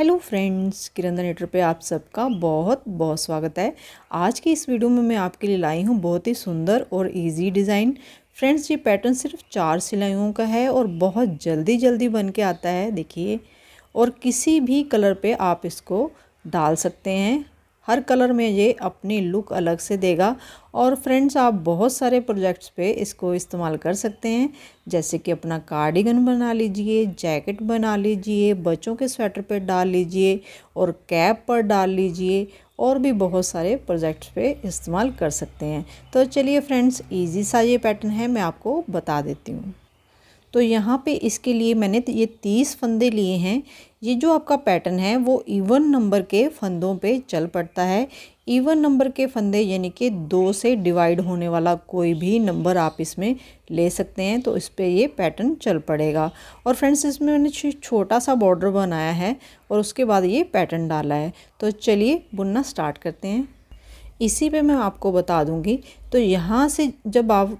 hello friends किरण नेटर पे आप सबका बहुत बहुत स्वागत है आज की इस वीडियो में मैं आपके लिए लाई हूँ बहुत ही सुंदर और इजी डिज़ाइन फ्रेंड्स ये पैटर्न सिर्फ चार सिलाइयों का है और बहुत जल्दी जल्दी बन के आता है देखिए और किसी भी कलर पे आप इसको डाल सकते हैं हर कलर में ये अपनी लुक अलग से देगा और फ्रेंड्स आप बहुत सारे प्रोजेक्ट्स पे इसको इस्तेमाल कर सकते हैं जैसे कि अपना कार्डिगन बना लीजिए जैकेट बना लीजिए बच्चों के स्वेटर पे डाल लीजिए और कैप पर डाल लीजिए और भी बहुत सारे प्रोजेक्ट्स पे इस्तेमाल कर सकते हैं तो चलिए फ्रेंड्स ईजी सा ये पैटर्न है मैं आपको बता देती हूँ तो यहाँ पे इसके लिए मैंने ये तीस फंदे लिए हैं ये जो आपका पैटर्न है वो इवन नंबर के फंदों पे चल पड़ता है इवन नंबर के फंदे यानी कि दो से डिवाइड होने वाला कोई भी नंबर आप इसमें ले सकते हैं तो इस पर ये पैटर्न चल पड़ेगा और फ्रेंड्स इसमें मैंने छोटा सा बॉर्डर बनाया है और उसके बाद ये पैटर्न डाला है तो चलिए बुनना स्टार्ट करते हैं इसी पे मैं आपको बता दूंगी तो यहाँ से जब आप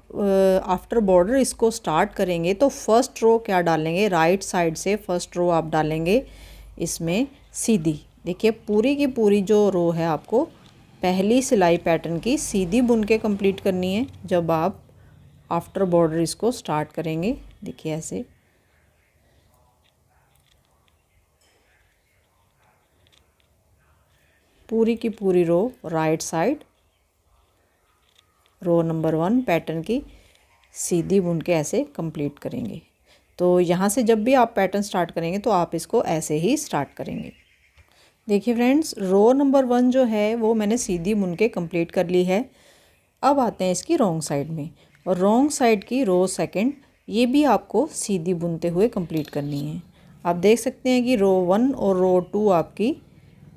आफ्टर बॉर्डर इसको स्टार्ट करेंगे तो फर्स्ट रो क्या डालेंगे राइट साइड से फर्स्ट रो आप डालेंगे इसमें सीधी देखिए पूरी की पूरी जो रो है आपको पहली सिलाई पैटर्न की सीधी बुन के कंप्लीट करनी है जब आप आफ्टर बॉर्डर इसको स्टार्ट करेंगे देखिए ऐसे पूरी की पूरी row right side row number one pattern की सीधी बुन के ऐसे कंप्लीट करेंगे तो यहाँ से जब भी आप पैटर्न स्टार्ट करेंगे तो आप इसको ऐसे ही स्टार्ट करेंगे देखिए फ्रेंड्स रो नंबर वन जो है वो मैंने सीधी बुन के कम्प्लीट कर ली है अब आते हैं इसकी रोंग साइड में और रोंग साइड की रो सेकंड ये भी आपको सीधी बुनते हुए कंप्लीट करनी है आप देख सकते हैं कि रो वन और रो टू आपकी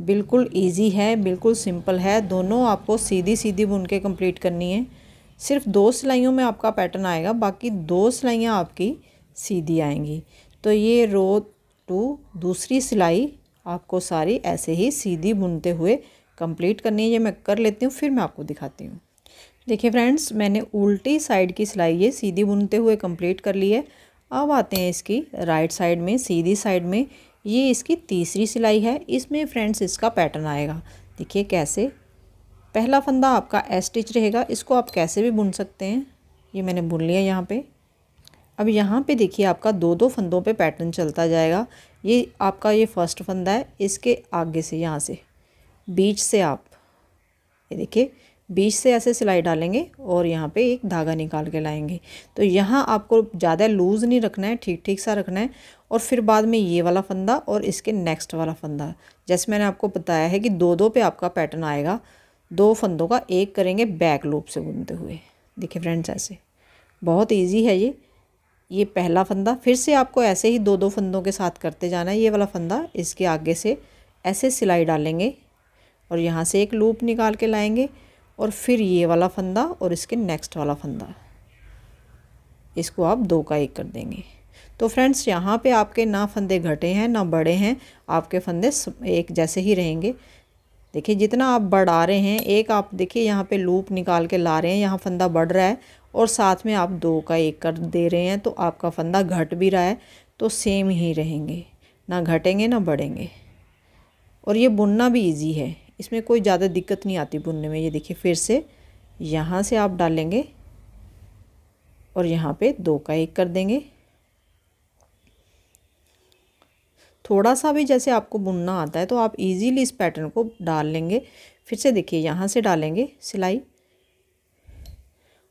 बिल्कुल इजी है बिल्कुल सिंपल है दोनों आपको सीधी सीधी बुन के कम्प्लीट करनी है सिर्फ दो सिलाइयों में आपका पैटर्न आएगा बाकी दो सिलाइयाँ आपकी सीधी आएंगी तो ये रो टू दूसरी सिलाई आपको सारी ऐसे ही सीधी बुनते हुए कंप्लीट करनी है ये मैं कर लेती हूँ फिर मैं आपको दिखाती हूँ देखिए फ्रेंड्स मैंने उल्टी साइड की सिलाई ये सीधी बुनते हुए कंप्लीट कर ली है अब आते हैं इसकी राइट साइड में सीधी साइड में ये इसकी तीसरी सिलाई है इसमें फ्रेंड्स इसका पैटर्न आएगा देखिए कैसे पहला फंदा आपका एस्टिच स्टिच रहेगा इसको आप कैसे भी बुन सकते हैं ये मैंने बुन लिया यहाँ पे अब यहाँ पे देखिए आपका दो दो फंदों पे पैटर्न चलता जाएगा ये आपका ये फर्स्ट फंदा है इसके आगे से यहाँ से बीच से आप ये देखिए बीच से ऐसे सिलाई डालेंगे और यहाँ पे एक धागा निकाल के लाएंगे तो यहाँ आपको ज़्यादा लूज़ नहीं रखना है ठीक ठीक सा रखना है और फिर बाद में ये वाला फंदा और इसके नेक्स्ट वाला फंदा जैसे मैंने आपको बताया है कि दो दो पे आपका पैटर्न आएगा दो फंदों का एक करेंगे बैक लूप से बुनते हुए देखिए फ्रेंड्स ऐसे बहुत ईजी है ये ये पहला फंदा फिर से आपको ऐसे ही दो दो फंदों के साथ करते जाना है ये वाला फंदा इसके आगे से ऐसे सिलाई डालेंगे और यहाँ से एक लूप निकाल के लाएंगे और फिर ये वाला फंदा और इसके नेक्स्ट वाला फंदा इसको आप दो का एक कर देंगे तो फ्रेंड्स यहाँ पे आपके ना फंदे घटे हैं ना बड़े हैं आपके फंदे एक जैसे ही रहेंगे देखिए जितना आप बढ़ा रहे हैं एक आप देखिए यहाँ पे लूप निकाल के ला रहे हैं यहाँ फंदा बढ़ रहा है और साथ में आप दो का एक कर दे रहे हैं तो आपका फंदा घट भी रहा है तो सेम ही रहेंगे ना घटेंगे ना बढ़ेंगे और ये बुनना भी ईजी है इसमें कोई ज़्यादा दिक्कत नहीं आती बुनने में ये देखिए फिर से यहाँ से आप डालेंगे और यहाँ पे दो का एक कर देंगे थोड़ा सा भी जैसे आपको बुनना आता है तो आप इजीली इस पैटर्न को डाल लेंगे फिर से देखिए यहाँ से डालेंगे सिलाई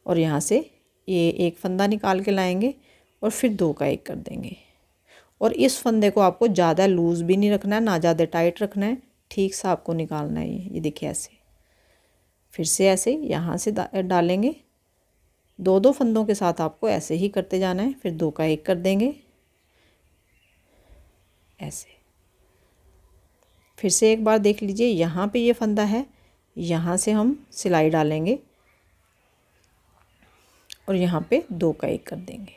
और यहाँ से ये एक फंदा निकाल के लाएंगे और फिर दो का एक कर देंगे और इस फंदे को आपको ज़्यादा लूज़ भी नहीं रखना है ना ज़्यादा टाइट रखना है ठीक सा आपको निकालना है ये ये देखिए ऐसे फिर से ऐसे यहाँ से डालेंगे दो दो फंदों के साथ आपको ऐसे ही करते जाना है फिर दो का एक कर देंगे ऐसे फिर से एक बार देख लीजिए यहाँ पे ये फंदा है यहाँ से हम सिलाई डालेंगे और यहाँ पे दो का एक कर देंगे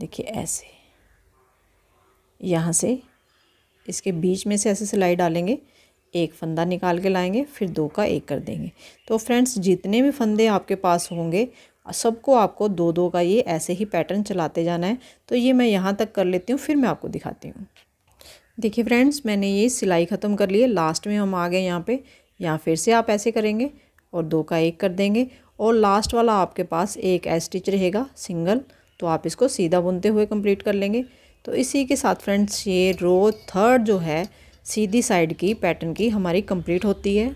देखिए ऐसे यहाँ से इसके बीच में से ऐसे सिलाई डालेंगे एक फंदा निकाल के लाएंगे फिर दो का एक कर देंगे तो फ्रेंड्स जितने भी फंदे आपके पास होंगे सबको आपको दो दो का ये ऐसे ही पैटर्न चलाते जाना है तो ये मैं यहाँ तक कर लेती हूँ फिर मैं आपको दिखाती हूँ देखिए फ्रेंड्स मैंने ये सिलाई ख़त्म कर ली है लास्ट में हम आ गए यहाँ पे यहाँ फिर से आप ऐसे करेंगे और दो का एक कर देंगे और लास्ट वाला आपके पास एक स्टिच रहेगा सिंगल तो आप इसको सीधा बुनते हुए कंप्लीट कर लेंगे तो इसी के साथ फ्रेंड्स ये रो थर्ड जो है सीधी साइड की पैटर्न की हमारी कंप्लीट होती है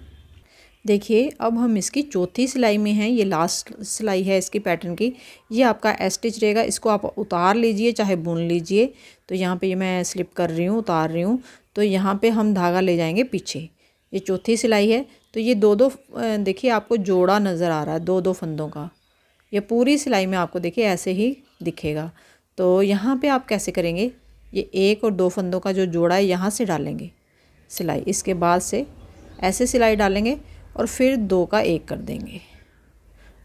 देखिए अब हम इसकी चौथी सिलाई में हैं ये लास्ट सिलाई है इसकी पैटर्न की ये आपका एस्टिच रहेगा इसको आप उतार लीजिए चाहे बुन लीजिए तो यहाँ पे ये मैं स्लिप कर रही हूँ उतार रही हूँ तो यहाँ पे हम धागा ले जाएंगे पीछे ये चौथी सिलाई है तो ये दो दो देखिए आपको जोड़ा नज़र आ रहा है दो दो फंदों का यह पूरी सिलाई में आपको देखिए ऐसे ही दिखेगा तो यहाँ पे आप कैसे करेंगे ये एक और दो फंदों का जो जोड़ा है यहाँ से डालेंगे सिलाई इसके बाद से ऐसे सिलाई डालेंगे और फिर दो का एक कर देंगे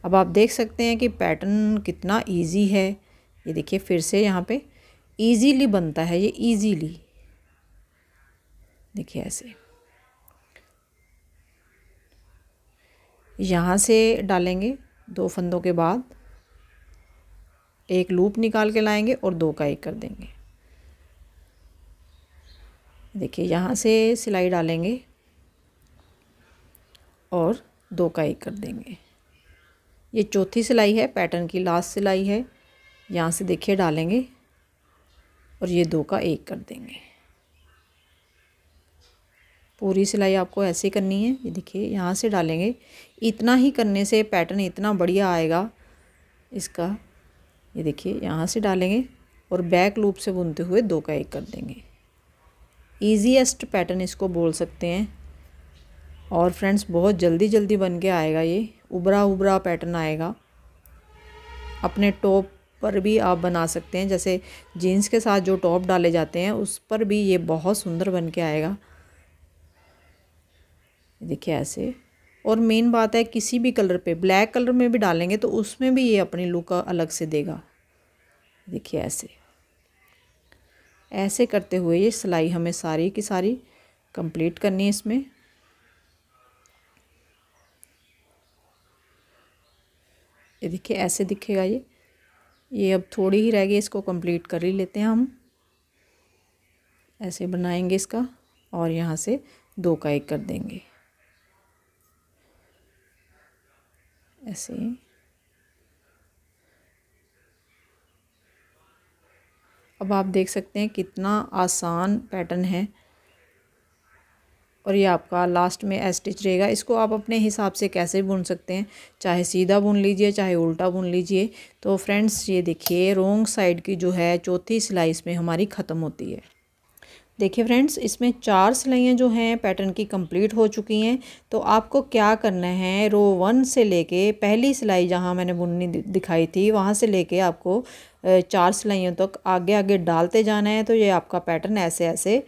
अब आप देख सकते हैं कि पैटर्न कितना इजी है ये देखिए फिर से यहाँ पे इजीली बनता है ये इजीली देखिए ऐसे यहाँ से डालेंगे दो फंदों के बाद एक लूप निकाल के लाएंगे और दो का एक कर देंगे देखिए यहाँ से सिलाई डालेंगे और दो का एक कर देंगे ये चौथी सिलाई है पैटर्न की लास्ट सिलाई है यहाँ से देखिए डालेंगे और ये दो का एक कर देंगे पूरी सिलाई आपको ऐसे करनी है ये देखिए यहाँ से डालेंगे इतना ही करने से पैटर्न इतना बढ़िया आएगा इसका ये देखिए यहाँ से डालेंगे और बैक लूप से बुनते हुए दो का एक कर देंगे ईजीएस्ट पैटर्न इसको बोल सकते हैं और फ्रेंड्स बहुत जल्दी जल्दी बन के आएगा ये उबरा उबरा पैटर्न आएगा अपने टॉप पर भी आप बना सकते हैं जैसे जीन्स के साथ जो टॉप डाले जाते हैं उस पर भी ये बहुत सुंदर बन के आएगा देखिए ऐसे और मेन बात है किसी भी कलर पे ब्लैक कलर में भी डालेंगे तो उसमें भी ये अपनी लुक अलग से देगा देखिए ऐसे ऐसे करते हुए ये सिलाई हमें सारी की सारी कंप्लीट करनी है इसमें ये देखिए ऐसे दिखेगा ये ये अब थोड़ी ही रह गई इसको कंप्लीट कर ही लेते हैं हम ऐसे बनाएंगे इसका और यहाँ से दो का एक कर देंगे ऐसे अब आप देख सकते हैं कितना आसान पैटर्न है और ये आपका लास्ट में स्टिच रहेगा इसको आप अपने हिसाब से कैसे बुन सकते हैं चाहे सीधा बुन लीजिए चाहे उल्टा बुन लीजिए तो फ्रेंड्स ये देखिए रोंग साइड की जो है चौथी सिलाई इसमें हमारी ख़त्म होती है देखिए फ्रेंड्स इसमें चार सिलाइयाँ जो हैं पैटर्न की कंप्लीट हो चुकी हैं तो आपको क्या करना है रो वन से लेके पहली सिलाई जहाँ मैंने बुननी दिखाई थी वहाँ से लेके आपको चार सिलाइयों तक तो आगे आगे डालते जाना है तो ये आपका पैटर्न ऐसे ऐसे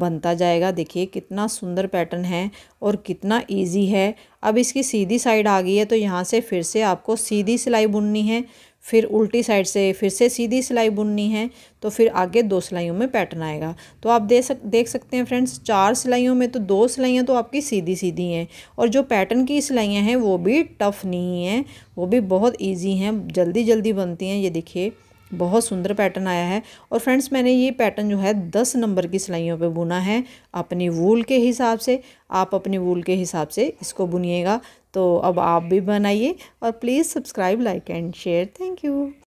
बनता जाएगा देखिए कितना सुंदर पैटर्न है और कितना इजी है अब इसकी सीधी साइड आ गई है तो यहाँ से फिर से आपको सीधी सिलाई बुननी है फिर उल्टी साइड से फिर से सीधी सिलाई बुननी है तो फिर आगे दो सिलाइयों में पैटर्न आएगा तो आप दे सक देख सकते हैं फ्रेंड्स चार सिलाइयों में तो दो सिलाइयाँ तो आपकी सीधी सीधी हैं और जो पैटर्न की सिलाइयाँ हैं वो भी टफ़ नहीं हैं वो भी बहुत ईजी हैं जल्दी जल्दी बनती हैं ये देखिए बहुत सुंदर पैटर्न आया है और फ्रेंड्स मैंने ये पैटर्न जो है दस नंबर की सिलाइयों पे बुना है अपनी वूल के हिसाब से आप अपनी वूल के हिसाब से इसको बुनिएगा तो अब आप भी बनाइए और please subscribe like and share thank you